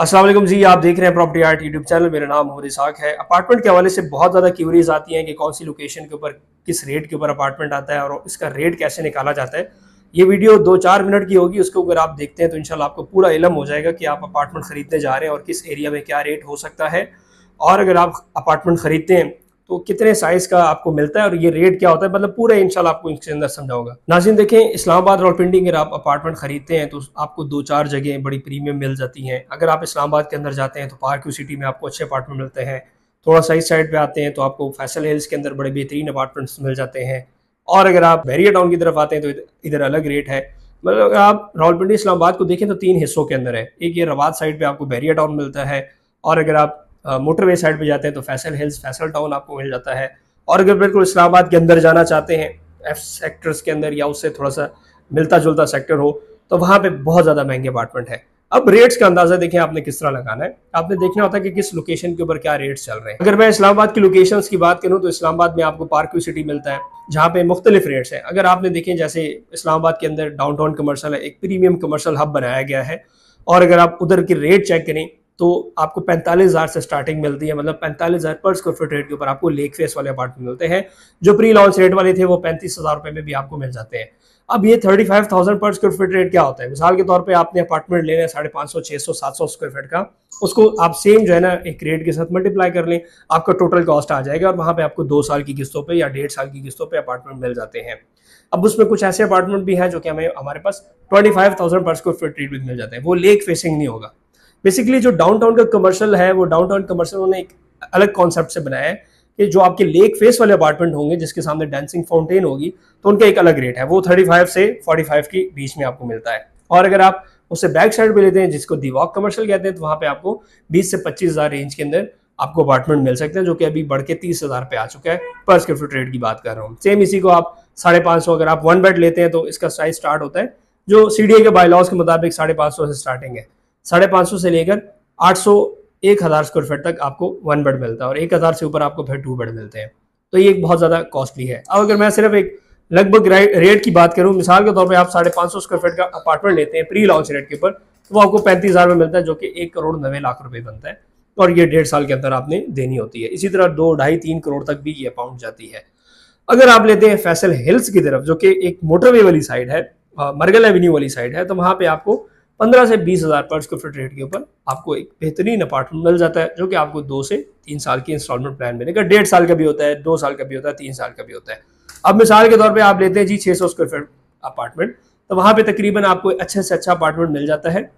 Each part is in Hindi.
असलम जी आप देख रहे हैं प्रॉपर्टी आर्ट यूट्यूब चैनल मेरा नाम मोहम्मद साख है अपार्टमेंट के हवाले से बहुत ज़्यादा क्यूरीज आती हैं कि कौन सी लोकेशन के ऊपर किस रेट के ऊपर अपार्टमेंट आता है और इसका रेट कैसे निकाला जाता है ये वीडियो दो चार मिनट की होगी उसको अगर आप देखते हैं तो इन आपको पूरा इलम हो जाएगा कि आप अपार्टमेंट खरीदने जा रहे हैं और किस एरिया में क्या रेट हो सकता है और अगर आप अपार्टमेंट खरीदते हैं तो कितने साइज का आपको मिलता है और ये रेट क्या होता है मतलब पूरा इंशाल्लाह आपको इसके अंदर समझाऊंगा नाजिन देखें इस्लामाबाद पिंडिंग अगर आप अपार्टमेंट खरीदते हैं तो आपको दो चार जगह बड़ी प्रीमियम मिल जाती हैं अगर आप इस्लामाबाद के अंदर जाते हैं तो पार्क सिटी में आपको अच्छे अपार्टमेंट मिलते हैं थोड़ा साइज साइड पर आते हैं तो आपको फैसल हिल्स के अंदर बड़े बेहतरीन अपार्टमेंट्स मिल जाते हैं और अगर आप बैरिया टाउन की तरफ आते हैं तो इधर अलग रेट है मतलब अगर आप रावलपिंडी इस्लामाबाद को देखें तो तीन हिस्सों के अंदर है एक ये रवाद साइड पे आपको बैरिया टाउन मिलता है और अगर आप मोटरवे साइड पर जाते हैं तो फैसल हिल्स फैसल टाउन आपको मिल जाता है और अगर बिल्कुल इस्लामाबाद के अंदर जाना चाहते हैं एफ सेक्टर्स के अंदर या उससे थोड़ा सा मिलता जुलता सेक्टर हो तो वहाँ पर बहुत ज़्यादा महंगे अपार्टमेंट है अब रेट्स का अंदाजा देखें आपने किस तरह लगाना है आपने देखना होता है कि किस लोकेशन के ऊपर क्या रेट्स चल रहे हैं अगर मैं इस्लामाबाद की लोकेशन की बात करूँ तो इस्लामाबाद में आपको पार्क सिटी मिलता है जहां पे मुख्तलिफ रेट्स हैं अगर आपने देखें जैसे इस्लामाबाद के अंदर डाउन टाउन कमर्शल है एक प्रीमियम कमर्शल हब बनाया गया है और अगर आप उधर की रेट चेक करें तो आपको पैंतालीस हज़ार से स्टार्टिंग मिलती है मतलब पैंतालीस हज़ार पर स्क्वायर फीट रेट के ऊपर आपको लेक फेस वाले अपार्टमेंट मिलते हैं जो प्री लॉन्च रेट वाले थे वो पैंतीस हज़ार रुपये में भी आपको मिल जाते हैं अब ये thirty five thousand per square feet rate क्या होता है मिसाल के तौर पे आपने अपार्टमेंट लेना है साढ़े पाँच सौ छः सौ सात सौ स्क्वायर फीट का उसको आप सेम जो है ना एक रेट के साथ मल्टीप्लाई कर लें आपका टोटल कॉस्ट आ जाएगा और वहाँ पे आपको दो साल की किस्तों पे या डेढ़ साल की किस्तों पे अपार्टमेंट मिल जाते हैं अब उसमें कुछ ऐसे अपार्टमेंट भी हैं जो कि हमें हमारे पास twenty five thousand per square feet rate भी मिल जाते हैं वो लेक फेसिंग नहीं होगा बेसिकली जो डाउनटाउन का कमर्शियल है वो डाउनटाउन कमर्शियल उन्होंने एक अलग कॉन्सेप्ट से बनाया है कि जो आपके लेक फेस वाले अपार्टमेंट होंगे जिसके सामने डांसिंग फाउंटेन होगी तो उनका एक अलग रेट है वो 35 से 45 के बीच में आपको मिलता है और अगर आप उससे बैक साइड पे लेते हैं जिसको दिवाक कमर्शियल कहते हैं तो वहाँ पे आपको 20 से 25,000 रेंज के अंदर आपको अपार्टमेंट मिल सकते हैं जो कि अभी बढ़ के तीस हज़ार पे आ चुका है पर स्क्वायर फुट रेट की बात कर रहा हूँ सेम इसी को आप साढ़े पांच सौ अगर आप वन बेड लेते हैं तो इसका साइज स्टार्ट होता है जो सी के बायलॉज के मुताबिक साढ़े पांच सौ से स्टार्टिंग है साढ़े पाँच सौ से लेकर आठ सौ एक हज़ार स्क्वायर फीट तक आपको वन बेड मिलता है और एक हज़ार से ऊपर आपको फिर टू बेड मिलते हैं तो ये एक बहुत ज़्यादा कॉस्टली है अब अगर मैं सिर्फ एक लगभग रेट की बात करूँ मिसाल के तौर पर आप साढ़े पाँच सौ स्क्वायर फीट का अपार्टमेंट लेते हैं प्री लॉन्च रेट के ऊपर तो वो आपको पैंतीस हज़ार में मिलता है जो कि एक करोड़ नवे लाख रुपये बनता है और ये डेढ़ साल के अंदर आपने देनी होती है इसी तरह दो ढाई तीन करोड़ तक भी ये अमाउंट जाती है अगर आप लेते हैं फैसल हिल्स की तरफ जो कि एक मोटरवे वाली साइड है मरगल एवेन्यू वाली साइड है तो वहाँ पे आपको पंद्रह से बीस हज़ार पर स्क्वायर फीट रेट के ऊपर आपको एक बेहतरीन अपार्टमेंट मिल जाता है जो कि आपको दो से तीन साल की इंस्टॉलमेंट प्लान मिलेगा डेढ़ साल का भी होता है दो साल का भी होता है तीन साल का भी होता है अब मिसाल के तौर पर आप लेते हैं जी छः सौ स्क्वायर फीट अपार्टमेंट तो वहाँ पर तकरीबन आपको अच्छे से अच्छा अपार्टमेंट मिल जाता है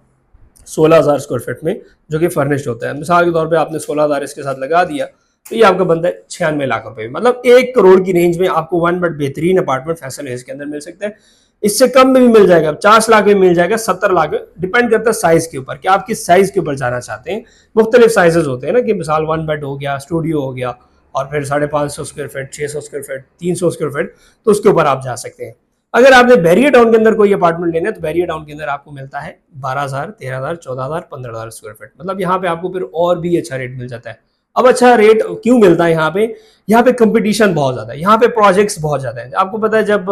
सोलह हज़ार स्क्वायर फीट में जो कि फर्निश्ड होता है मिसाल के तौर पर आपने सोलह हज़ार इसके साथ लगा दिया तो ये आपका बनता है छियानवे लाख रुपए मतलब एक करोड़ की रेंज में आपको वन बट बेहतरीन अपार्टमेंट फैसल के अंदर मिल सकता है इससे कम में भी मिल जाएगा पचास लाख में मिल जाएगा सत्तर लाख डिपेंड करता है साइज के ऊपर कि आप किस साइज के ऊपर जाना चाहते हैं मुख्तलिफ साइजेस होते हैं ना कि मिसाल वन बेड हो गया स्टूडियो हो गया और फिर साढ़े पाँच सौ स्क्वायर फीट छः सौ स्क्वायर फीट तीन सौ स्क्वायर फीट तो उसके ऊपर आप जा सकते हैं अगर आपने बैरियर टाउन के अंदर कोई अपार्टमेंट लेना है तो बैरियर टाउन के अंदर आपको मिलता है बारह हज़ार तेरह हज़ार चौदह हज़ार पंद्रह हज़ार स्क्वायर फीट मतलब यहाँ पे आपको फिर और भी अच्छा रेट मिल जाता है अब अच्छा रेट क्यों मिलता है यहाँ पे यहाँ पे कंपटीशन बहुत ज़्यादा है यहाँ पे प्रोजेक्ट्स बहुत ज़्यादा है आपको पता है जब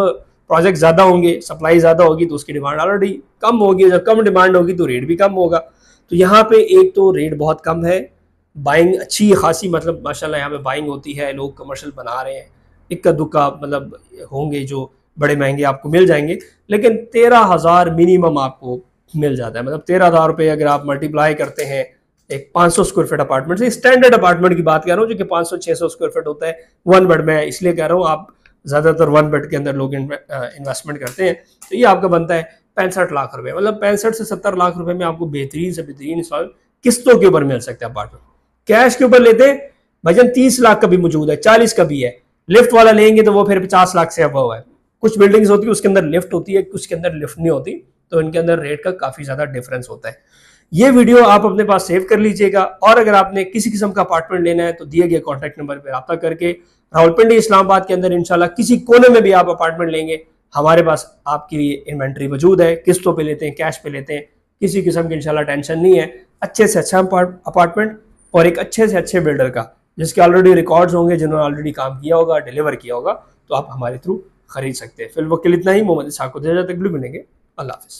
प्रोजेक्ट ज़्यादा होंगे सप्लाई ज़्यादा होगी तो उसकी डिमांड ऑलरेडी कम होगी जब कम डिमांड होगी तो रेट भी कम होगा तो यहाँ पे एक तो रेट बहुत कम है बाइंग अच्छी खासी मतलब माशाल्लाह यहाँ पे बाइंग होती है लोग कमर्शियल बना रहे हैं इक्का दुक्का मतलब होंगे जो बड़े महंगे आपको मिल जाएंगे लेकिन तेरह हज़ार मिनिमम आपको मिल जाता है मतलब तेरह हज़ार रुपये अगर आप मल्टीप्लाई करते हैं एक 500 स्क्वायर फीट अपार्टमेंट से स्टैंडर्ड अपार्टमेंट की बात कर रहा हूँ जो कि 500 600 स्क्वायर फीट होता है वन बेड में इसलिए कह रहा हूँ आप ज़्यादातर वन बेड के अंदर लोग इन्वेस्टमेंट करते हैं तो ये आपका बनता है पैंसठ लाख रुपए मतलब पैंसठ से सत्तर लाख रुपए में आपको बेहतरीन से बेहतरीन किस्तों के ऊपर मिल सकता है अपार्टमेंट कैश के ऊपर लेते हैं भजन तीस लाख का भी मौजूद है चालीस का भी है लिफ्ट वाला लेंगे तो वो फिर पचास लाख से अब है कुछ बिल्डिंग्स होती है उसके अंदर लिफ्ट होती है उसके अंदर लिफ्ट नहीं होती तो इनके अंदर रेट का काफ़ी ज़्यादा डिफरेंस होता है ये वीडियो आप अपने पास सेव कर लीजिएगा और अगर आपने किसी किस्म का अपार्टमेंट लेना है तो दिए गए कॉन्टैक्ट नंबर पर रबा करके राहुलपिंडी इस्लामाबाद के अंदर इनशाला किसी कोने में भी आप अपार्टमेंट लेंगे हमारे पास आपके लिए इन्वेंट्री मौजूद है किस्तों पे लेते हैं कैश पे लेते हैं किसी किस्म की इंशाल्लाह टेंशन नहीं है अच्छे से अच्छा अपार्टमेंट और एक अच्छे से अच्छे बिल्डर का जिसके ऑलरेडी रिकॉर्ड्स होंगे जिन्होंने ऑलरेडी काम किया होगा डिलीवर किया होगा तो आप हमारे थ्रू खरीद सकते हैं वो वकील इतना ही मोहम्मद साहब को दे जाते मिलेंगे अल्लाह हाफिज़